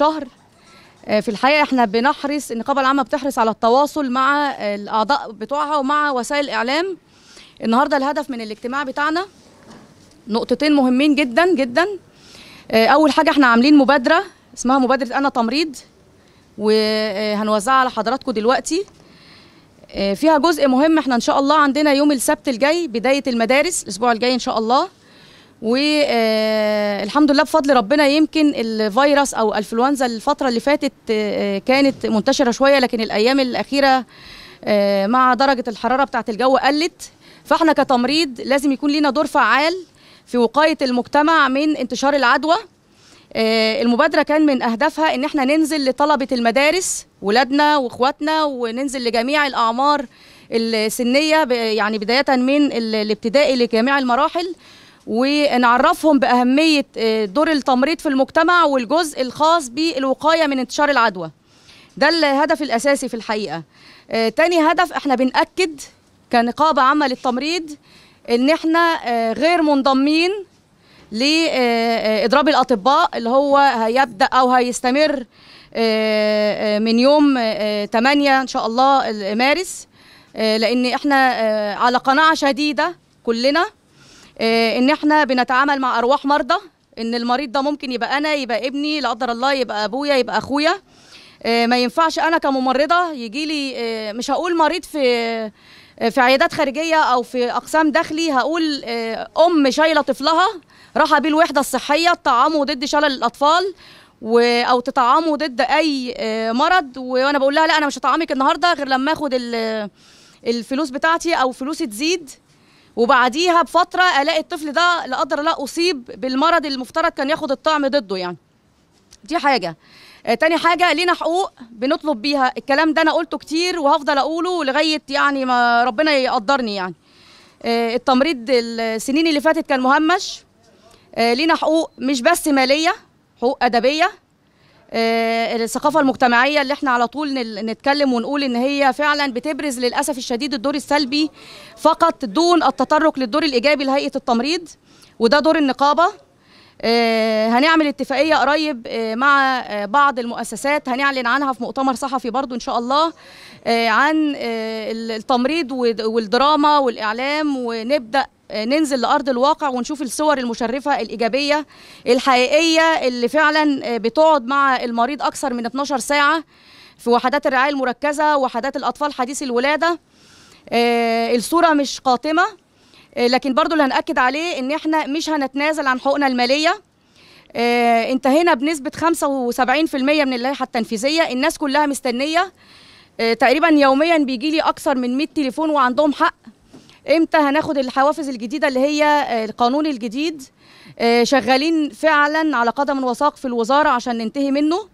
شهر آه، في الحقيقه احنا بنحرص النقابه العامه بتحرص على التواصل مع الاعضاء بتوعها ومع وسائل الاعلام النهارده الهدف من الاجتماع بتاعنا نقطتين مهمين جدا جدا آه، اول حاجه احنا عاملين مبادره اسمها مبادره انا تمريض وهنوزعها على حضراتكم دلوقتي آه، فيها جزء مهم احنا ان شاء الله عندنا يوم السبت الجاي بدايه المدارس الاسبوع الجاي ان شاء الله والحمد آه، لله بفضل ربنا يمكن الفيروس او الانفلونزا الفتره اللي فاتت آه، كانت منتشره شويه لكن الايام الاخيره آه، مع درجه الحراره بتاعت الجو قلت فاحنا كتمريض لازم يكون لينا دور فعال في وقايه المجتمع من انتشار العدوى المبادره كان من اهدافها ان احنا ننزل لطلبه المدارس ولادنا واخواتنا وننزل لجميع الاعمار السنيه يعني بدايه من الابتدائي لجميع المراحل ونعرفهم باهميه آه، دور التمريض في المجتمع والجزء الخاص بالوقايه من انتشار العدوى ده الهدف الاساسي في الحقيقه آه، تاني هدف احنا بناكد كنقابه عامه للتمريض ان احنا آه، غير منضمين لاضراب الاطباء اللي هو هيبدا او هيستمر من يوم 8 ان شاء الله مارس لان احنا على قناعه شديده كلنا آه، ان احنا بنتعامل مع ارواح مرضى ان المريض ده ممكن يبقى انا يبقى ابني لا قدر الله يبقى ابويا يبقى اخويا آه، ما ينفعش انا كممرضه يجي لي آه، مش هقول مريض في في عيادات خارجيه او في اقسام داخلي هقول ام شايله طفلها راحه بيه الوحده الصحيه تطعمه ضد شلل الاطفال و او تطعمه ضد اي مرض وانا بقول لها لا انا مش هطعمك النهارده غير لما اخد الفلوس بتاعتي او فلوسي تزيد وبعديها بفتره الاقي الطفل ده لا قدر الله اصيب بالمرض المفترض كان ياخد الطعم ضده يعني دي حاجه آه، تاني حاجه لينا حقوق بنطلب بيها الكلام ده انا قلته كتير وهفضل اقوله لغايه يعني ما ربنا يقدرني يعني آه، التمريض السنين اللي فاتت كان مهمش آه، لينا حقوق مش بس ماليه حقوق ادبيه آه، الثقافه المجتمعيه اللي احنا على طول نتكلم ونقول ان هي فعلا بتبرز للاسف الشديد الدور السلبي فقط دون التطرق للدور الايجابي لهيئه التمريض وده دور النقابه آه، هنعمل اتفاقيه قريب آه، مع بعض المؤسسات هنعلن عنها في مؤتمر صحفي برضو ان شاء الله عن التمريض والدراما والاعلام ونبدا ننزل لارض الواقع ونشوف الصور المشرفه الايجابيه الحقيقيه اللي فعلا آه، بتقعد مع المريض اكثر من 12 ساعه في وحدات الرعايه المركزه وحدات الاطفال حديثي الولاده آه، الصوره مش قاتمه آه، لكن برضو اللي هنأكد عليه ان احنا مش هنتنازل عن حقوقنا الماليه انتهينا بنسبه 75% من اللائحه التنفيذيه الناس كلها مستنيه تقريبا يوميا بيجي لي اكثر من 100 تليفون وعندهم حق امتى هناخد الحوافز الجديده اللي هي آه، القانون الجديد آه، شغالين فعلا على قدم وساق في الوزاره عشان ننتهي منه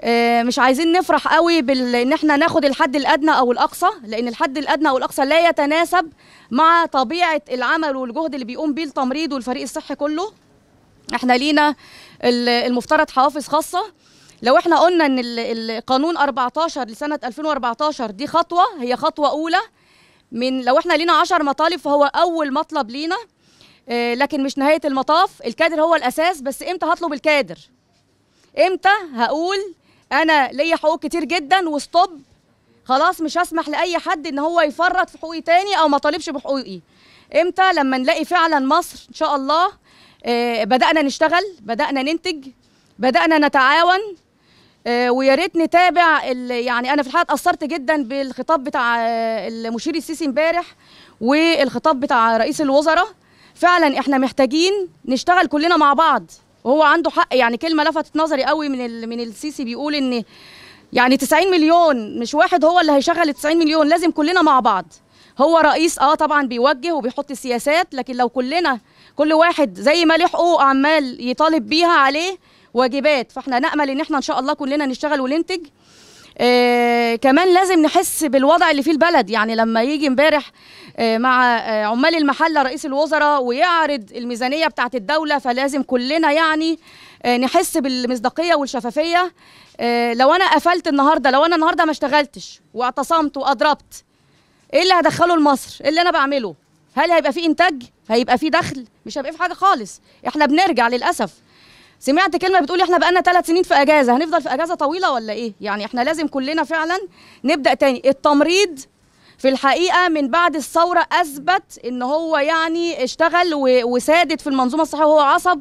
آه، مش عايزين نفرح قوي بان احنا ناخد الحد الادنى او الاقصى لان الحد الادنى او الاقصى لا يتناسب مع طبيعه العمل والجهد اللي بيقوم بيه التمريض والفريق الصحي كله احنا لينا المفترض حوافز خاصه لو احنا قلنا ان القانون 14 لسنه 2014 دي خطوه هي خطوه اولى من لو احنا لينا 10 مطالب فهو اول مطلب لينا آه، لكن مش نهايه المطاف الكادر هو الاساس بس امتى هطلب الكادر امتى هقول انا ليا حقوق كتير جدا وستوب خلاص مش هسمح لاي حد ان هو يفرط في حقوقي تاني او ما طالبش بحقوقي امتى لما نلاقي فعلا مصر ان شاء الله آه، بدانا نشتغل بدانا ننتج بدانا نتعاون آه، ويا ريت نتابع يعني انا في الحقيقه اتاثرت جدا بالخطاب بتاع آه، المشير السيسي امبارح والخطاب بتاع رئيس الوزراء فعلا احنا محتاجين نشتغل كلنا مع بعض وهو عنده حق يعني كلمه لفتت نظري قوي من من السيسي بيقول ان يعني 90 مليون مش واحد هو اللي هيشغل 90 مليون لازم كلنا مع بعض هو رئيس اه طبعا بيوجه وبيحط السياسات لكن لو كلنا كل واحد زي ما له حقوق عمال يطالب بيها عليه واجبات فاحنا نامل ان احنا ان شاء الله كلنا نشتغل وننتج آه كمان لازم نحس بالوضع اللي فيه البلد يعني لما يجي امبارح آه مع آه عمال المحله رئيس الوزراء ويعرض الميزانيه بتاعه الدوله فلازم كلنا يعني آه، نحس بالمصداقيه والشفافيه آه، لو انا قفلت النهارده لو انا النهارده ما اشتغلتش واعتصمت واضربت ايه اللي هدخله لمصر ايه اللي انا بعمله هل هيبقى فيه انتاج هيبقى فيه دخل مش هيبقى فيه حاجه خالص احنا بنرجع للاسف سمعت كلمه بتقول احنا بقالنا ثلاث سنين في اجازه هنفضل في اجازه طويله ولا ايه يعني احنا لازم كلنا فعلا نبدا تاني التمريض في الحقيقه من بعد الثوره اثبت ان هو يعني اشتغل وسادت في المنظومه الصحيه وهو عصب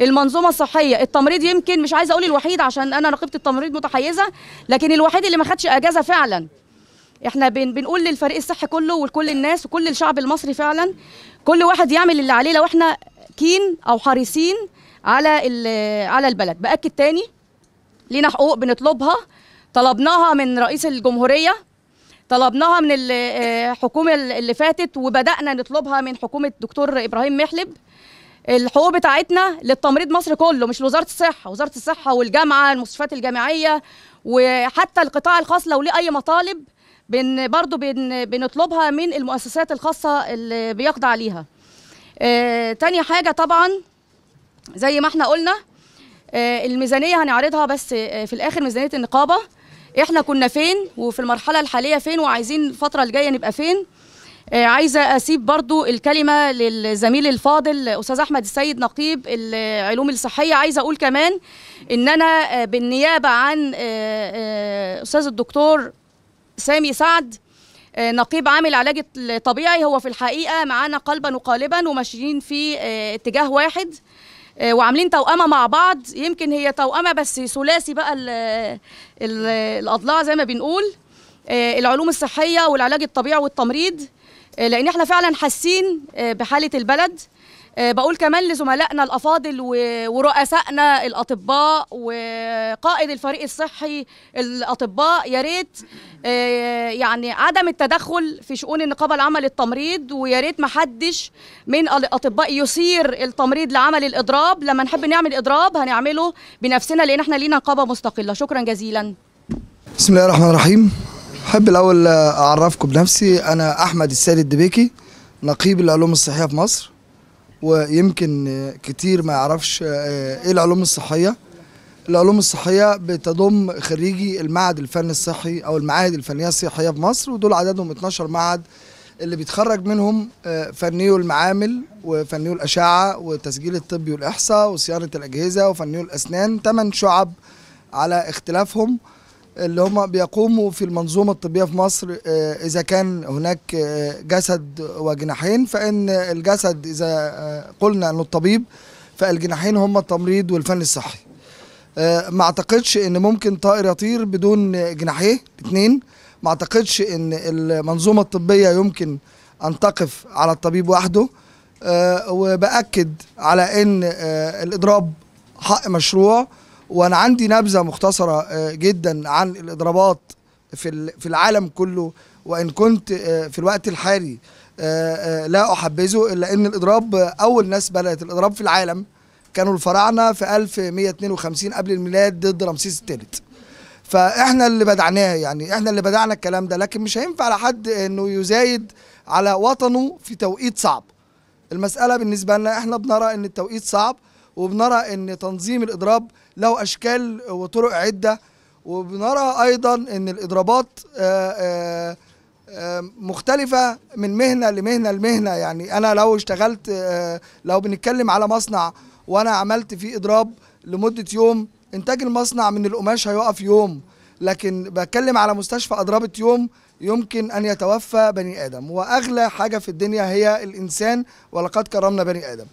المنظومه الصحيه التمريض يمكن مش عايزه اقول الوحيد عشان انا نقيبه التمريض متحيزه لكن الوحيد اللي ما خدش اجازه فعلا احنا بن بنقول للفريق الصحي كله ولكل الناس وكل الشعب المصري فعلا كل واحد يعمل اللي عليه لو احنا كين او حريصين على على البلد باكد تاني لينا حقوق بنطلبها طلبناها من رئيس الجمهوريه طلبناها من الحكومه آه، اللي فاتت وبدانا نطلبها من حكومه دكتور ابراهيم محلب الحقوق بتاعتنا للتمريض مصر كله مش لوزاره الصحه وزاره الصحه والجامعه المستشفيات الجامعيه وحتى القطاع الخاص لو ليه اي مطالب بن برضو بن بنطلبها من المؤسسات الخاصه اللي بيقضى عليها آه تاني حاجه طبعا زي ما احنا قلنا آه، الميزانيه هنعرضها بس آه، في الاخر ميزانيه النقابه احنا كنا فين وفي المرحله الحاليه فين وعايزين الفتره الجايه نبقى فين آه، عايزه اسيب برضو الكلمه للزميل الفاضل استاذ احمد السيد نقيب العلوم الصحيه عايزه اقول كمان ان انا بالنيابه عن استاذ الدكتور سامي سعد نقيب عامل علاج الطبيعي هو في الحقيقه معانا قلبا وقالبا وماشيين في اتجاه واحد آه، وعاملين توأمة مع بعض يمكن هي توأمة بس ثلاثي بقى الـ الـ الأضلاع زي ما بنقول آه، العلوم الصحية والعلاج الطبيعي والتمريض آه، لأن احنا فعلا حاسين بحالة البلد آه، بقول كمان لزملائنا الافاضل ورؤسائنا الاطباء وقائد الفريق الصحي الاطباء يا ريت آه، يعني عدم التدخل في شؤون النقابه العمل التمريض ويا ريت ما حدش من الاطباء يثير التمريض لعمل الاضراب لما نحب نعمل اضراب هنعمله بنفسنا لان احنا لينا نقابه مستقله شكرا جزيلا بسم الله الرحمن الرحيم احب الاول اعرفكم بنفسي انا احمد السيد الدبيكي نقيب العلوم الصحيه في مصر ويمكن كتير ما يعرفش آه، آه، ايه العلوم الصحيه العلوم الصحيه بتضم خريجي المعهد الفني الصحي او المعاهد الفنيه الصحيه في مصر ودول عددهم 12 معهد اللي بيتخرج منهم آه، فنيو المعامل وفنيو الاشعه والتسجيل الطبي والاحصاء وصيانه الاجهزه وفنيو الاسنان ثمان شعب على اختلافهم اللي هم بيقوموا في المنظومة الطبية في مصر آه، إذا كان هناك آه، جسد وجناحين فإن الجسد إذا آه، قلنا أنه الطبيب فالجناحين هم التمريض والفن الصحي ما أعتقدش أن ممكن طائر يطير بدون جناحيه اتنين ما أعتقدش أن المنظومة الطبية يمكن أن تقف على الطبيب وحده وبأكد على أن الإضراب حق مشروع وانا عندي نبذه مختصره آه، جدا عن الاضرابات في في العالم كله وان كنت آه، في الوقت الحالي آه، لا احبذه الا ان الاضراب اول ناس بدات الاضراب في العالم كانوا الفراعنه في 1152 قبل الميلاد ضد رمسيس الثالث فاحنا اللي بدعناه يعني احنا اللي بدعنا الكلام ده لكن مش هينفع على حد انه يزايد على وطنه في توقيت صعب المساله بالنسبه لنا احنا بنرى ان التوقيت صعب وبنرى ان تنظيم الاضراب له اشكال وطرق عده وبنرى ايضا ان الاضرابات آه، آه، آه، مختلفه من مهنه لمهنه لمهنه يعني انا لو اشتغلت لو بنتكلم على مصنع وانا عملت فيه اضراب لمده يوم انتاج المصنع من القماش هيقف يوم لكن بتكلم على مستشفى اضربت يوم يمكن ان يتوفى بني ادم واغلى حاجه في الدنيا هي الانسان ولقد كرمنا بني ادم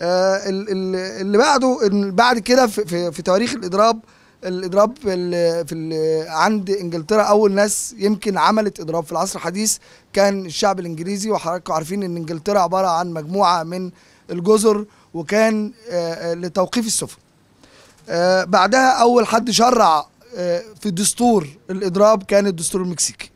آه، اللي بعده بعد كده في, في تواريخ الاضراب الاضراب في, ال في ال عند انجلترا اول ناس يمكن عملت اضراب في العصر الحديث كان الشعب الانجليزي وحضراتكم عارفين ان انجلترا عباره عن مجموعه من الجزر وكان آه، لتوقيف السفن آه، بعدها اول حد شرع في دستور الاضراب كان الدستور المكسيكي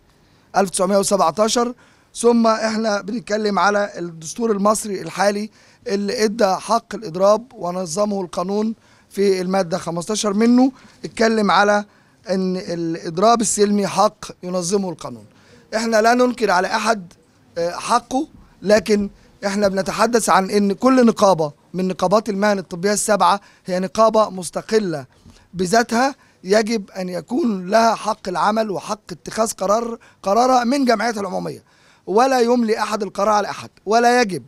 1917 ثم احنا بنتكلم على الدستور المصري الحالي اللي ادى حق الاضراب ونظمه القانون في الماده 15 منه اتكلم على ان الاضراب السلمي حق ينظمه القانون احنا لا ننكر على احد آه، حقه لكن احنا بنتحدث عن ان كل نقابه من نقابات المهن الطبيه السبعه هي نقابه مستقله بذاتها يجب ان يكون لها حق العمل وحق اتخاذ قرار قرارها من جمعيتها العموميه ولا يملي احد القرار على احد ولا يجب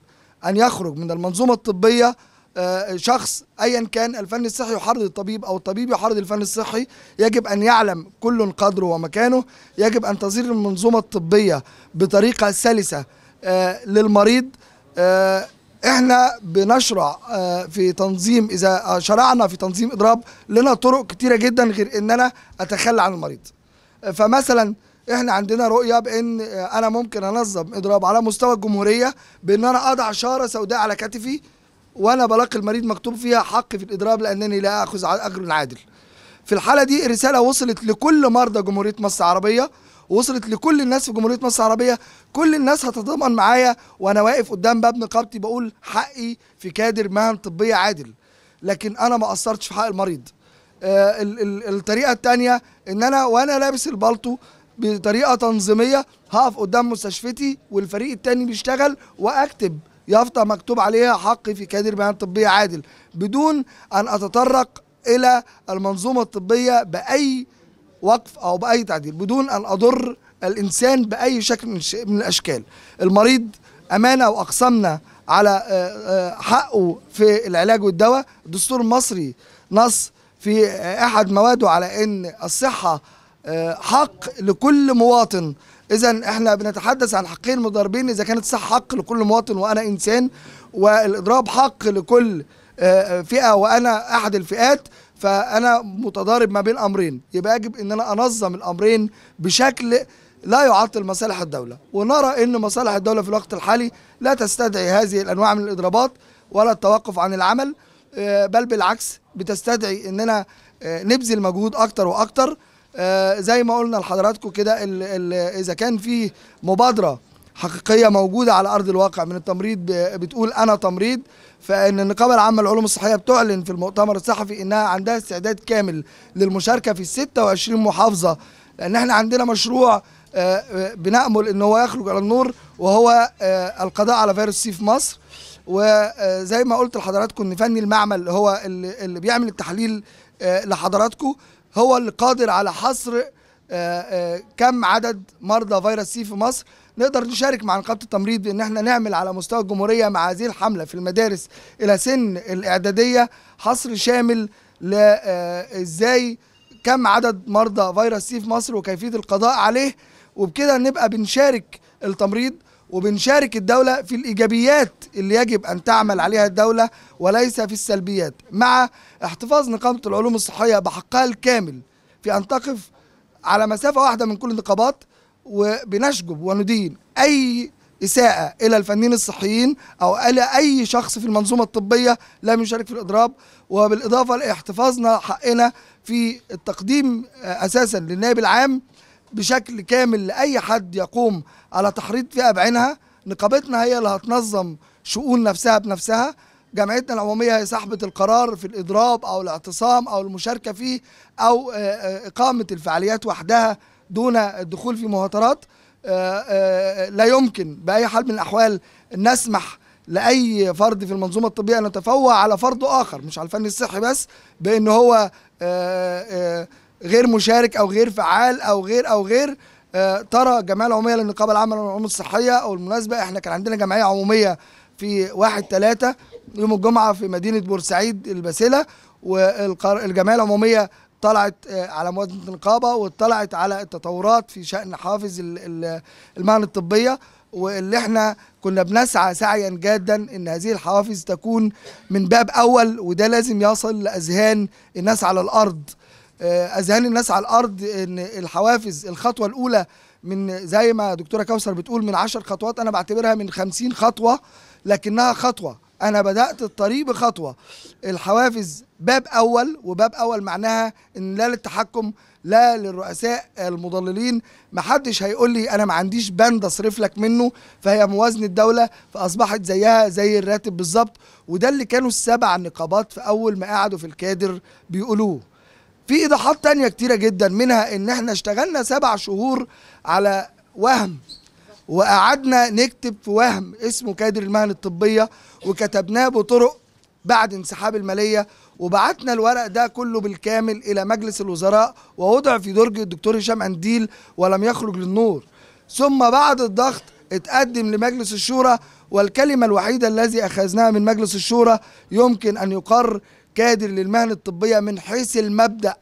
أن يخرج من المنظومة الطبية آه، شخص ايا كان الفن الصحي يحرض الطبيب او الطبيب يحرض الفن الصحي يجب ان يعلم كل قدره ومكانه يجب ان تظهر المنظومه الطبيه بطريقه سلسه آه، للمريض آه، احنا بنشرع في تنظيم اذا شرعنا في تنظيم اضراب لنا طرق كتيره جدا غير ان انا اتخلى عن المريض فمثلا احنا عندنا رؤيه بان انا ممكن انظم اضراب على مستوى الجمهوريه بان انا اضع شاره سوداء على كتفي وانا بلاقي المريض مكتوب فيها حق في الاضراب لانني لا اخذ اجر عادل. في الحاله دي رساله وصلت لكل مرضى جمهوريه مصر العربيه وصلت لكل الناس في جمهوريه مصر العربيه كل الناس هتتضامن معايا وانا واقف قدام باب نقابتي بقول حقي في كادر مهن طبيه عادل لكن انا ما قصرتش في حق المريض. آه الطريقه الثانيه ان انا وانا لابس البالطو بطريقه تنظيميه هقف قدام مستشفتي والفريق التاني بيشتغل واكتب يافطه مكتوب عليها حقي في كادر بيان طبيه عادل بدون ان اتطرق الى المنظومه الطبيه باي وقف او باي تعديل بدون ان اضر الانسان باي شكل من الاشكال المريض امانه واقسمنا على آه، آه، حقه في العلاج والدواء الدستور المصري نص في احد مواده على ان الصحه آه، حق لكل مواطن اذا احنا بنتحدث عن حقين متضاربين اذا كانت الصحه حق لكل مواطن وانا انسان والاضراب حق لكل آه، آه، فئه وانا احد الفئات فانا متضارب ما بين امرين يبقى يجب ان انا انظم الامرين بشكل لا يعطل مصالح الدوله ونرى ان مصالح الدوله في الوقت الحالي لا تستدعي هذه الانواع من الاضرابات ولا التوقف عن العمل بل بالعكس بتستدعي اننا نبذل مجهود اكتر واكتر آه، زي ما قلنا لحضراتكم كده اذا كان في مبادره حقيقيه موجوده على ارض الواقع من التمريض بتقول انا تمريض فان النقابه العامه للعلوم الصحيه بتعلن في المؤتمر الصحفي انها عندها استعداد كامل للمشاركه في 26 محافظه لان احنا عندنا مشروع آه، آه، بنامل ان هو يخرج على النور وهو القضاء على فيروس سي في مصر وزي ما قلت لحضراتكم ان فني المعمل هو اللي بيعمل التحليل لحضراتكم هو اللي قادر على حصر آه، آه، كم عدد مرضى فيروس سي في مصر نقدر نشارك مع نقابه التمريض بان احنا نعمل على مستوى الجمهوريه مع هذه الحمله في المدارس الى سن الاعداديه حصر شامل آه، ازاي كم عدد مرضى فيروس سي في مصر وكيفيه القضاء عليه وبكده نبقى بنشارك التمريض وبنشارك الدولة في الإيجابيات اللي يجب أن تعمل عليها الدولة وليس في السلبيات مع احتفاظ نقابة العلوم الصحية بحقها الكامل في أن تقف على مسافة واحدة من كل النقابات وبنشجب وندين أي إساءة إلى الفنين الصحيين أو إلى أي شخص في المنظومة الطبية لم يشارك في الإضراب وبالإضافة لاحتفاظنا حقنا في التقديم أساسا للنائب العام بشكل كامل لاي حد يقوم على تحريض فئه بعينها نقابتنا هي اللي هتنظم شؤون نفسها بنفسها جمعيتنا العمومية هي صاحبة القرار في الإضراب أو الاعتصام أو المشاركة فيه أو آه، آه، إقامة الفعاليات وحدها دون الدخول في مهاترات آه، لا يمكن بأي حال من الأحوال نسمح لأي فرد في المنظومة الطبية أن يتفوه على فرد آخر مش على الفن الصحي بس بأن هو غير مشارك او غير فعال او غير او غير آه ترى الجمعيه العموميه للنقابه العامه للعلوم الصحيه او المناسبه احنا كان عندنا جمعيه عموميه في واحد ثلاثة يوم الجمعة في مدينة بورسعيد الباسلة والجمعية العمومية طلعت آه، على موازنة النقابة واطلعت على التطورات في شأن حافز المهن الطبية واللي احنا كنا بنسعى سعيا جادا ان هذه الحوافز تكون من باب اول وده لازم يصل لاذهان الناس على الارض آه، اذهان الناس على الارض ان الحوافز الخطوه الاولى من زي ما دكتوره كوثر بتقول من 10 خطوات انا بعتبرها من 50 خطوه لكنها خطوه انا بدات الطريق بخطوه الحوافز باب اول وباب اول معناها ان لا للتحكم لا للرؤساء المضللين محدش هيقول لي انا ما عنديش بند اصرف لك منه فهي موازنه الدوله فاصبحت زيها زي الراتب بالظبط وده اللي كانوا السبع نقابات في اول ما قعدوا في الكادر بيقولوه في ايضاحات تانية كتيرة جدا منها ان احنا اشتغلنا سبع شهور على وهم وقعدنا نكتب في وهم اسمه كادر المهن الطبية وكتبناه بطرق بعد انسحاب المالية وبعتنا الورق ده كله بالكامل إلى مجلس الوزراء ووضع في درج الدكتور هشام أنديل ولم يخرج للنور ثم بعد الضغط اتقدم لمجلس الشورى والكلمة الوحيدة الذي أخذناها من مجلس الشورى يمكن أن يقر كادر للمهن الطبيه من حيث المبدا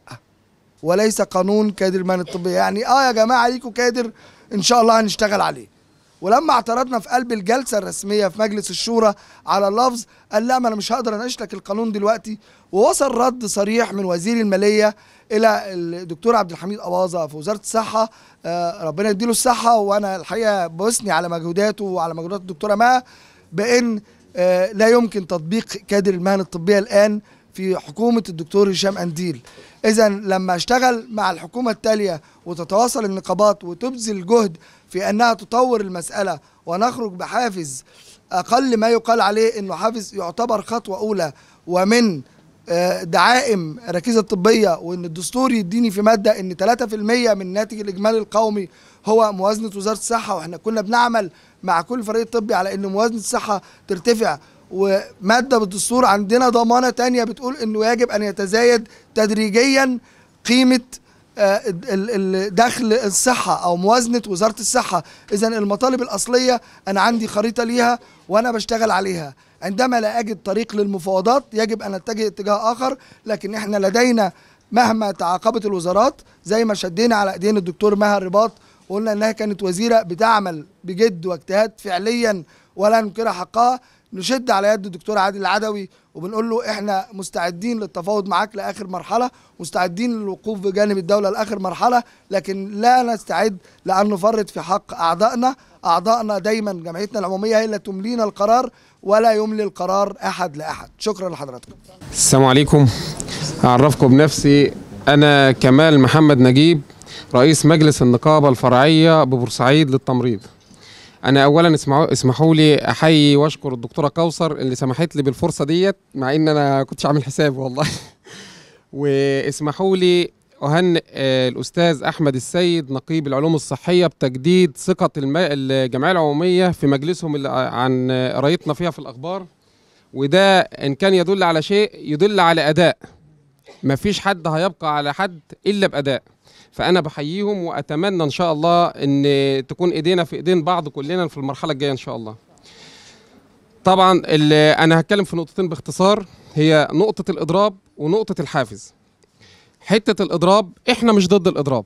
وليس قانون كادر المهن الطبيه يعني اه يا جماعه ليكوا كادر ان شاء الله هنشتغل عليه ولما اعترضنا في قلب الجلسه الرسميه في مجلس الشورى على اللفظ قال لا ما انا مش هقدر اناقش لك القانون دلوقتي ووصل رد صريح من وزير الماليه الى الدكتور عبد الحميد اباظه في وزاره الصحه آه، ربنا يديله الصحه وانا الحقيقه بوسني على مجهوداته وعلى مجهودات الدكتوره ما بان آه، لا يمكن تطبيق كادر المهن الطبيه الان في حكومه الدكتور هشام انديل اذا لما اشتغل مع الحكومه التاليه وتتواصل النقابات وتبذل جهد في انها تطور المساله ونخرج بحافز اقل ما يقال عليه انه حافز يعتبر خطوه اولى ومن آه، دعائم ركيزة الطبية وان الدستور يديني في مادة ان 3% من ناتج الاجمالي القومي هو موازنة وزارة الصحة واحنا كنا بنعمل مع كل فريق طبي على ان موازنة الصحة ترتفع وماده بالدستور عندنا ضمانه تانية بتقول انه يجب ان يتزايد تدريجيا قيمه آه، دخل الصحة أو موازنة وزارة الصحة إذا المطالب الأصلية أنا عندي خريطة ليها وأنا بشتغل عليها عندما لا أجد طريق للمفاوضات يجب أن أتجه اتجاه آخر لكن إحنا لدينا مهما تعاقبت الوزارات زي ما شدينا على ايدين الدكتور مها الرباط وقلنا انها كانت وزيره بتعمل بجد واجتهاد فعليا ولا ننكر حقها نشد على يد الدكتور عادل العدوي وبنقول له احنا مستعدين للتفاوض معاك لاخر مرحله مستعدين للوقوف بجانب الدوله لاخر مرحله لكن لا نستعد لان نفرط في حق اعضائنا اعضائنا دايما جمعيتنا العموميه هي اللي تملينا القرار ولا يملي القرار احد لاحد شكرا لحضراتكم السلام عليكم اعرفكم بنفسي انا كمال محمد نجيب رئيس مجلس النقابه الفرعيه ببورسعيد للتمريض انا اولا اسمعوا اسمحوا لي احيي واشكر الدكتوره كوثر اللي سمحت لي بالفرصه ديت مع ان انا كنتش عامل حساب والله واسمحوا لي اهنئ آه، الاستاذ احمد السيد نقيب العلوم الصحيه بتجديد ثقه الجمعيه العموميه في مجلسهم عن قرايتنا فيها في الاخبار وده ان كان يدل على شيء يدل على اداء مفيش حد هيبقى على حد الا باداء فانا بحييهم واتمنى ان شاء الله ان تكون ايدينا في ايدين بعض كلنا في المرحله الجايه ان شاء الله طبعا انا هتكلم في نقطتين باختصار هي نقطه الاضراب ونقطه الحافز حته الاضراب احنا مش ضد الاضراب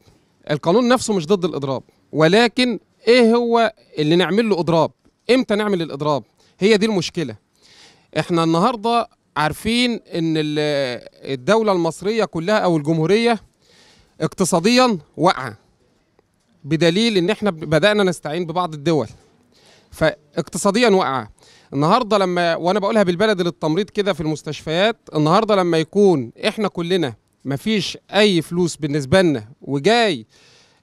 القانون نفسه مش ضد الاضراب ولكن ايه هو اللي نعمل له اضراب امتى نعمل الاضراب هي دي المشكله احنا النهارده عارفين ان الدوله المصريه كلها او الجمهوريه اقتصاديا واقعه بدليل ان احنا بدانا نستعين ببعض الدول فاقتصاديا واقعه النهارده لما وانا بقولها بالبلد للتمريض كده في المستشفيات النهارده لما يكون احنا كلنا مفيش اي فلوس بالنسبه لنا وجاي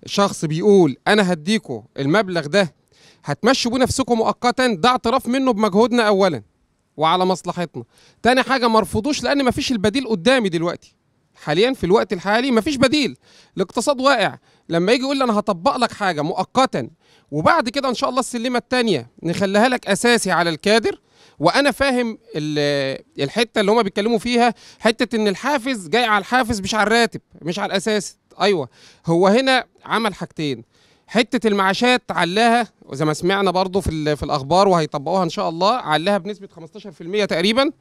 شخص بيقول انا هديكوا المبلغ ده هتمشوا بيه نفسكم مؤقتا ده اعتراف منه بمجهودنا اولا وعلى مصلحتنا تاني حاجه مرفضوش لان مفيش البديل قدامي دلوقتي حاليا في الوقت الحالي مفيش بديل الاقتصاد واقع لما يجي يقول لي انا هطبق لك حاجه مؤقتا وبعد كده ان شاء الله السلمه الثانيه نخليها لك اساسي على الكادر وانا فاهم الحته اللي هما بيتكلموا فيها حته ان الحافز جاي على الحافز مش على الراتب مش على الاساس ايوه هو هنا عمل حاجتين حته المعاشات علاها وزي ما سمعنا برضو في في الاخبار وهيطبقوها ان شاء الله علاها بنسبه 15% تقريبا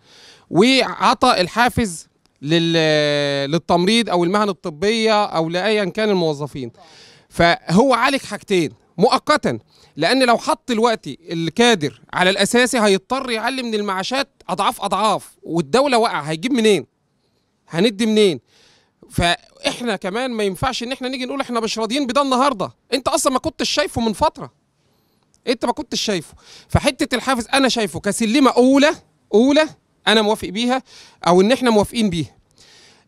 وعطى الحافز للتمريض او المهن الطبيه او لايا كان الموظفين فهو عالج حاجتين مؤقتا لان لو حط دلوقتي الكادر على الاساسي هيضطر يعلي من المعاشات اضعاف اضعاف والدوله وقع هيجيب منين هندي منين فاحنا كمان ما ينفعش ان احنا نيجي نقول احنا مش راضيين بده النهارده انت اصلا ما كنتش شايفه من فتره انت ما كنتش شايفه فحته الحافز انا شايفه كسلمه اولى اولى انا موافق بيها او ان احنا موافقين بيها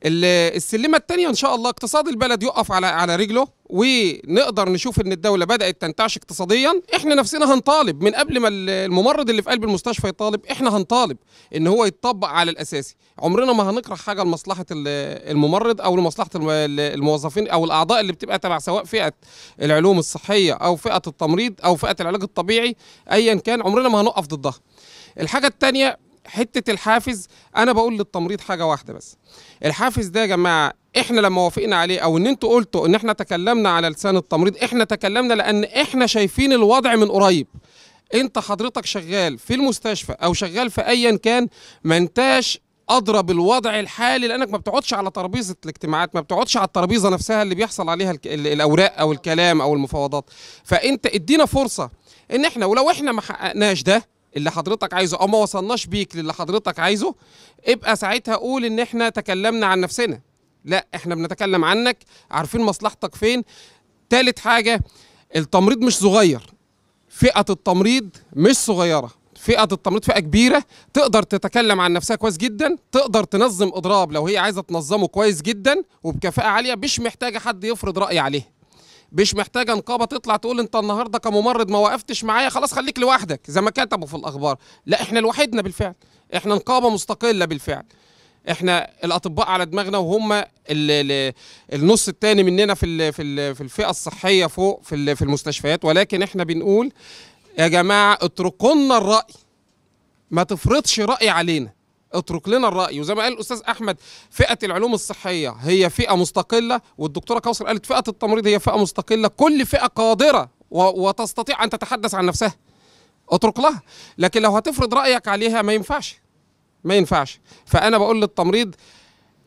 السلمه الثانيه ان شاء الله اقتصاد البلد يقف على على رجله ونقدر نشوف ان الدوله بدات تنتعش اقتصاديا احنا نفسنا هنطالب من قبل ما الممرض اللي في قلب المستشفى يطالب احنا هنطالب ان هو يتطبق على الاساسي عمرنا ما هنكره حاجه لمصلحه الممرض او لمصلحه الموظفين او الاعضاء اللي بتبقى تبع سواء فئه العلوم الصحيه او فئه التمريض او فئه العلاج الطبيعي ايا كان عمرنا ما هنقف ضدها الحاجه الثانيه حته الحافز انا بقول للتمريض حاجه واحده بس الحافز ده يا جماعه احنا لما وافقنا عليه او ان انتوا قلتوا ان احنا تكلمنا على لسان التمريض احنا تكلمنا لان احنا شايفين الوضع من قريب انت حضرتك شغال في المستشفى او شغال في ايا كان ما انتاش ادرى بالوضع الحالي لانك ما بتقعدش على ترابيزه الاجتماعات ما بتقعدش على الترابيزه نفسها اللي بيحصل عليها الاوراق او الكلام او المفاوضات فانت ادينا فرصه ان احنا ولو احنا ما حققناش ده اللي حضرتك عايزه او ما وصلناش بيك للي حضرتك عايزه ابقى ساعتها قول ان احنا تكلمنا عن نفسنا لا احنا بنتكلم عنك عارفين مصلحتك فين تالت حاجه التمريض مش صغير فئه التمريض مش صغيره فئه التمريض فئه كبيره تقدر تتكلم عن نفسها كويس جدا تقدر تنظم اضراب لو هي عايزه تنظمه كويس جدا وبكفاءه عاليه مش محتاجه حد يفرض راي عليها مش محتاجه نقابه تطلع تقول انت النهارده كممرض ما وقفتش معايا خلاص خليك لوحدك زي ما كتبوا في الاخبار لا احنا لوحدنا بالفعل احنا نقابه مستقله بالفعل احنا الاطباء على دماغنا وهم النص الثاني مننا في في الفئه الصحيه فوق في في المستشفيات ولكن احنا بنقول يا جماعه اتركوا لنا الراي ما تفرضش راي علينا اترك لنا الراي وزي ما قال الاستاذ احمد فئه العلوم الصحيه هي فئه مستقله والدكتوره كوثر قالت فئه التمريض هي فئه مستقله كل فئه قادره وتستطيع ان تتحدث عن نفسها اترك لها لكن لو هتفرض رايك عليها ما ينفعش ما ينفعش فانا بقول للتمريض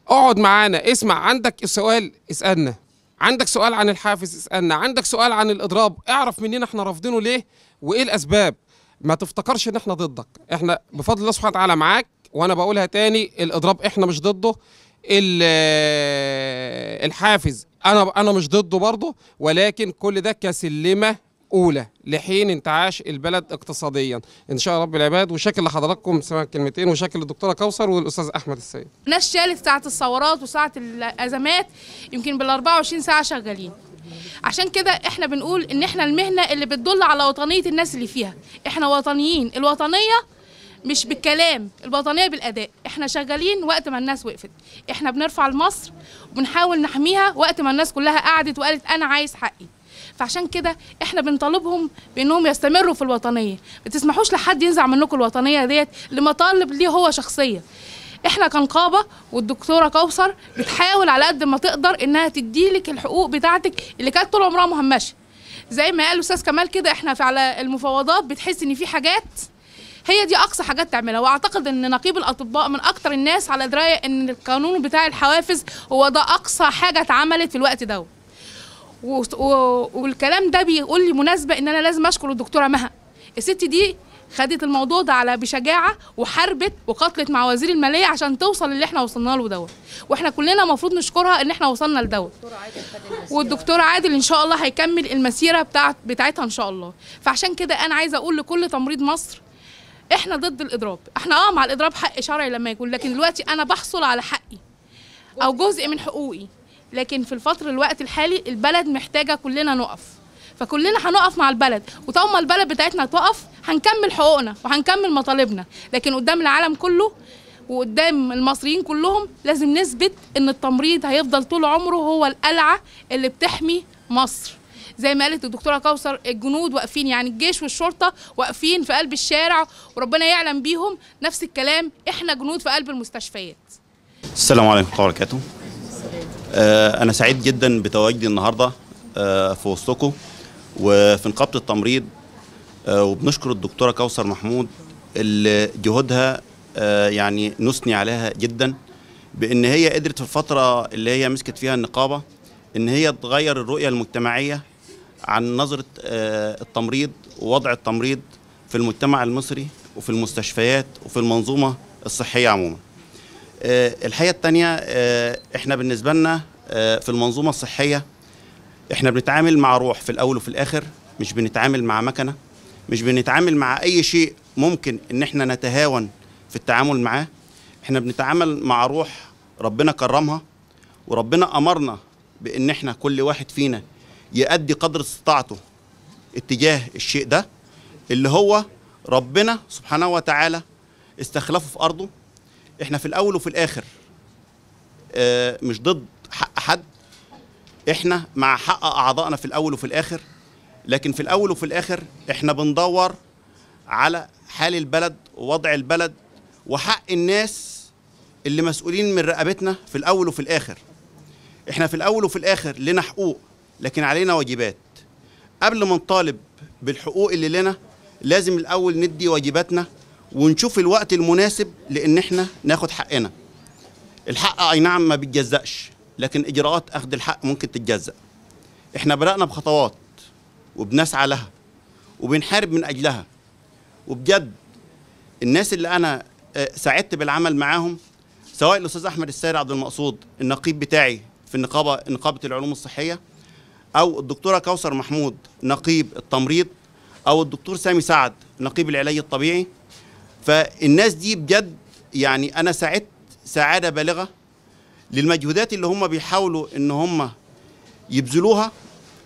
اقعد معانا اسمع عندك سؤال اسالنا عندك سؤال عن الحافز اسالنا عندك سؤال عن الاضراب اعرف منين احنا رافضينه ليه وايه الاسباب ما تفتكرش ان احنا ضدك احنا بفضل الله سبحانه وتعالى معاك وانا بقولها تاني الاضراب احنا مش ضده الحافز انا انا مش ضده برضه ولكن كل ده كسلمه اولى لحين انتعاش البلد اقتصاديا ان شاء الله رب العباد وشكل لحضراتكم سمع كلمتين وشكل الدكتوره كوثر والاستاذ احمد السيد الناس شالت ساعه الثورات وساعه الازمات يمكن بال 24 ساعه شغالين عشان كده احنا بنقول ان احنا المهنه اللي بتدل على وطنيه الناس اللي فيها احنا وطنيين الوطنيه مش بالكلام الوطنيه بالاداء احنا شغالين وقت ما الناس وقفت احنا بنرفع لمصر وبنحاول نحميها وقت ما الناس كلها قعدت وقالت انا عايز حقي فعشان كده احنا بنطالبهم بانهم يستمروا في الوطنيه ما تسمحوش لحد ينزع منكم الوطنيه ديت لمطالب ليه هو شخصيه احنا كنقابه والدكتوره كوثر بتحاول على قد ما تقدر انها تديلك الحقوق بتاعتك اللي كانت طول عمرها مهمشه زي ما قال الاستاذ كمال كده احنا في على المفاوضات بتحس ان في حاجات هي دي اقصى حاجات تعملها واعتقد ان نقيب الاطباء من اكتر الناس على درايه ان القانون بتاع الحوافز هو ده اقصى حاجه اتعملت في الوقت دوت والكلام ده بيقول لي مناسبه ان انا لازم اشكر الدكتوره مها الست دي خدت الموضوع ده على بشجاعه وحاربت وقاتلت مع وزير الماليه عشان توصل اللي احنا وصلنا له دوت واحنا كلنا المفروض نشكرها ان احنا وصلنا لدوت والدكتور عادل ان شاء الله هيكمل المسيره بتاعت بتاعتها ان شاء الله فعشان كده انا عايزه اقول لكل تمريض مصر احنا ضد الاضراب احنا اه مع الاضراب حق شرعي لما يكون لكن دلوقتي انا بحصل على حقي او جزء من حقوقي لكن في الفتره الوقت الحالي البلد محتاجه كلنا نقف فكلنا هنقف مع البلد وطالما البلد بتاعتنا تقف هنكمل حقوقنا وهنكمل مطالبنا لكن قدام العالم كله وقدام المصريين كلهم لازم نثبت ان التمريض هيفضل طول عمره هو القلعه اللي بتحمي مصر زي ما قالت الدكتوره كوثر الجنود واقفين يعني الجيش والشرطه واقفين في قلب الشارع وربنا يعلم بيهم نفس الكلام احنا جنود في قلب المستشفيات السلام عليكم ورحمه الله وبركاته آه، انا سعيد جدا بتواجدي النهارده آه، في وسطكم وفي نقابه التمريض آه، وبنشكر الدكتوره كوثر محمود اللي جهودها يعني نثني عليها جدا بان هي قدرت في الفتره اللي هي مسكت فيها النقابه ان هي تغير الرؤيه المجتمعيه عن نظرة آه، التمريض ووضع التمريض في المجتمع المصري وفي المستشفيات وفي المنظومة الصحية عموما آه، الحقيقة التانية آه، احنا بالنسبة لنا في المنظومة الصحية احنا بنتعامل مع روح في الأول وفي الآخر مش بنتعامل مع مكنة مش بنتعامل مع أي شيء ممكن إن احنا نتهاون في التعامل معاه احنا بنتعامل مع روح ربنا كرمها وربنا أمرنا بإن احنا كل واحد فينا يأدي قدر استطاعته اتجاه الشيء ده اللي هو ربنا سبحانه وتعالى استخلفه في أرضه احنا في الأول وفي الآخر اه مش ضد حق حد احنا مع حق أعضائنا في الأول وفي الآخر لكن في الأول وفي الآخر احنا بندور على حال البلد ووضع البلد وحق الناس اللي مسؤولين من رقبتنا في الأول وفي الآخر احنا في الأول وفي الآخر لنا حقوق لكن علينا واجبات قبل ما نطالب بالحقوق اللي لنا لازم الاول ندي واجباتنا ونشوف الوقت المناسب لان احنا ناخد حقنا الحق اي نعم ما بيتجزأش لكن اجراءات اخذ الحق ممكن تتجزأ احنا بدأنا بخطوات وبنسعى لها وبنحارب من اجلها وبجد الناس اللي انا آه، سعدت بالعمل معاهم سواء الاستاذ احمد السيد عبد المقصود النقيب بتاعي في النقابه نقابه العلوم الصحيه او الدكتوره كوثر محمود نقيب التمريض او الدكتور سامي سعد نقيب العلاج الطبيعي فالناس دي بجد يعني انا سعدت سعاده بالغه للمجهودات اللي هم بيحاولوا ان هم يبذلوها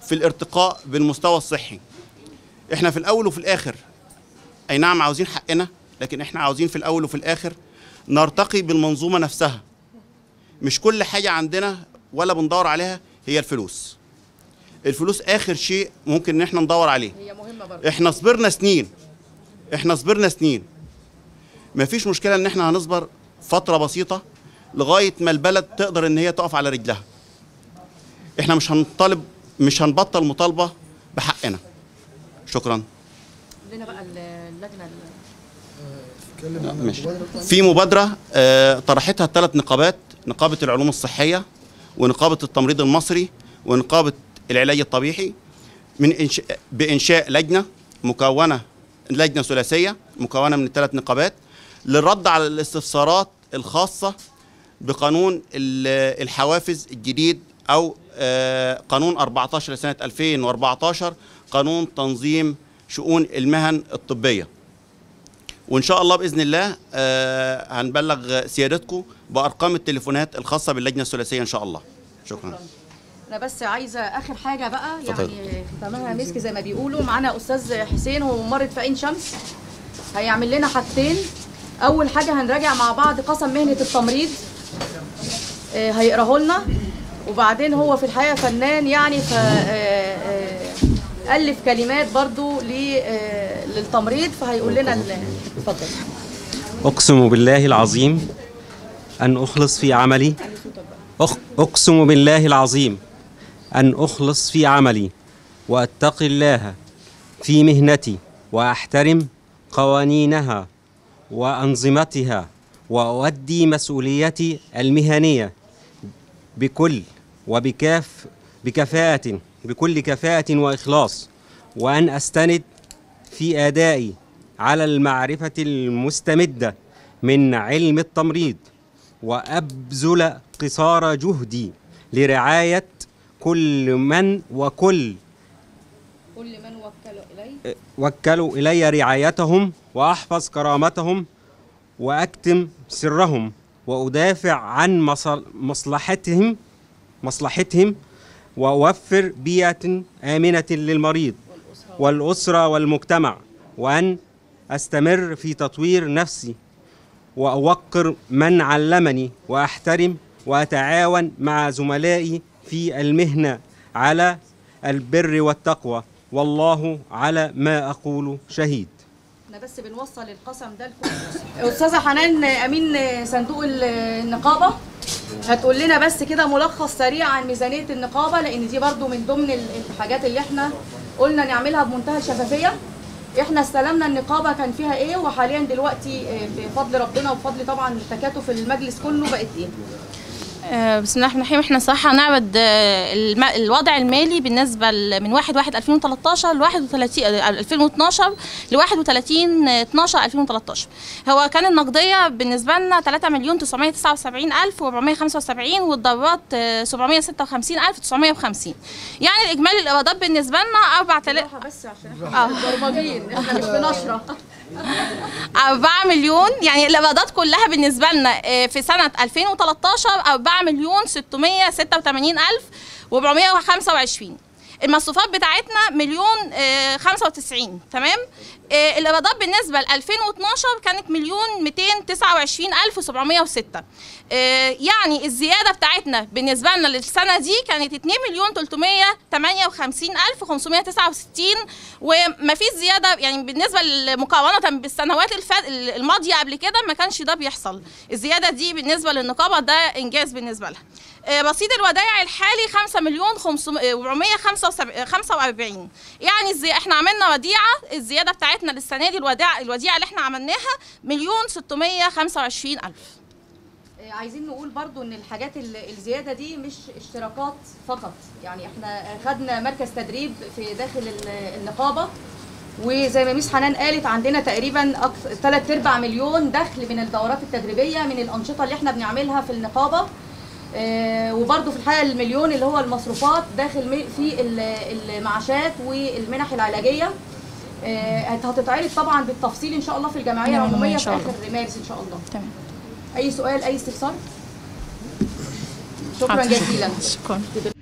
في الارتقاء بالمستوى الصحي احنا في الاول وفي الاخر اي نعم عاوزين حقنا لكن احنا عاوزين في الاول وفي الاخر نرتقي بالمنظومه نفسها مش كل حاجه عندنا ولا بندور عليها هي الفلوس الفلوس اخر شيء ممكن ان احنا ندور عليه هي مهمه برضه احنا صبرنا سنين احنا صبرنا سنين مفيش مشكله ان احنا هنصبر فتره بسيطه لغايه ما البلد تقدر ان هي تقف على رجلها احنا مش هنطالب مش هنبطل مطالبه بحقنا شكرا لنا بقى اللجنه في مبادره آه، طرحتها ثلاث نقابات نقابه العلوم الصحيه ونقابه التمريض المصري ونقابه العلاج الطبيعي من إنش... بانشاء لجنه مكونه لجنه ثلاثيه مكونه من ثلاث نقابات للرد على الاستفسارات الخاصه بقانون الحوافز الجديد او آه، قانون 14 لسنه 2014 قانون تنظيم شؤون المهن الطبيه وان شاء الله باذن الله آه، هنبلغ سيادتكم بارقام التليفونات الخاصه باللجنه الثلاثيه ان شاء الله شكرا, شكرا. انا بس عايزه اخر حاجه بقى يعني ختامها مسك زي ما بيقولوا معانا استاذ حسين وممرض في عين شمس هيعمل لنا حاجتين اول حاجه هنراجع مع بعض قسم مهنه التمريض آه، هيقراه لنا وبعدين هو في الحقيقه فنان يعني ف آه، آه، الف كلمات برضو للتمريض فهيقول لنا اتفضل اقسم بالله العظيم ان اخلص في عملي أقسم بالله العظيم أن أخلص في عملي وأتقي الله في مهنتي وأحترم قوانينها وأنظمتها وأؤدي مسؤوليتي المهنية بكل وبكاف بكفاءة بكل كفاءة وإخلاص وأن أستند في أدائي على المعرفة المستمدة من علم التمريض وأبذل قصارى جهدي لرعاية كل من وكل كل من وكلوا إلي إيه، وكلوا إلي رعايتهم وأحفظ كرامتهم وأكتم سرهم وأدافع عن مصلحتهم مصلحتهم وأوفر بيئة آمنة للمريض والأسرة والمجتمع وأن أستمر في تطوير نفسي وأوقر من علمني وأحترم وأتعاون مع زملائي في المهنة على البر والتقوى والله على ما أقول شهيد احنا بس بنوصل القسم ده لكل استاذه حنان امين صندوق النقابه هتقول لنا بس كده ملخص سريع عن ميزانيه النقابه لان دي برضو من ضمن الحاجات اللي احنا قلنا نعملها بمنتهى الشفافيه احنا استلمنا النقابه كان فيها ايه وحاليا دلوقتي آه، بفضل ربنا وبفضل طبعا تكاتف المجلس كله بقت ايه آه، بسم الله الرحمن الرحيم احنا صح هنعرض آه، الوضع المالي بالنسبه من 1 1 2013 ل 31 2012 آه، ل 31 12 2013 هو كان النقديه بالنسبه لنا 3 مليون 979 الف 475 والضرورات 756 الف 950 يعني الاجمالي الايرادات بالنسبه لنا 4000 بس عشان احنا برمجيين احنا مش بنشره 4 مليون يعني الايرادات كلها بالنسبه لنا آه، في سنه 2013 4 مليون 686 الف و425 المصروفات بتاعتنا مليون 95 آه، تمام آه، الايرادات بالنسبه ل 2012 كانت مليون 229 الف و706 آه، يعني الزيادة بتاعتنا بالنسبة لنا للسنة دي كانت 2 مليون 358 ألف 569 ومفيش زيادة يعني بالنسبة مقارنة بالسنوات الماضية قبل كده ما كانش ده بيحصل الزيادة دي بالنسبة للنقابة ده إنجاز بالنسبة لها رصيد آه، الودائع الحالي 5 مليون 545 آه، يعني زي احنا عملنا وديعه الزياده بتاعتنا للسنه دي الوديعه الوديعه اللي احنا عملناها مليون 625 الف آه، عايزين نقول برضو ان الحاجات الزياده دي مش اشتراكات فقط يعني احنا خدنا مركز تدريب في داخل النقابه وزي ما ميس حنان قالت عندنا تقريبا ثلاث ارباع مليون دخل من الدورات التدريبيه من الانشطه اللي احنا بنعملها في النقابه آه، وبرضو في الحقيقه المليون اللي هو المصروفات داخل في المعاشات والمنح العلاجيه آه، هتتعرض طبعا بالتفصيل ان شاء الله في الجمعيه نعم، العموميه في اخر مارس ان شاء الله تمام اي سؤال اي استفسار شكرا جزيلا شكرا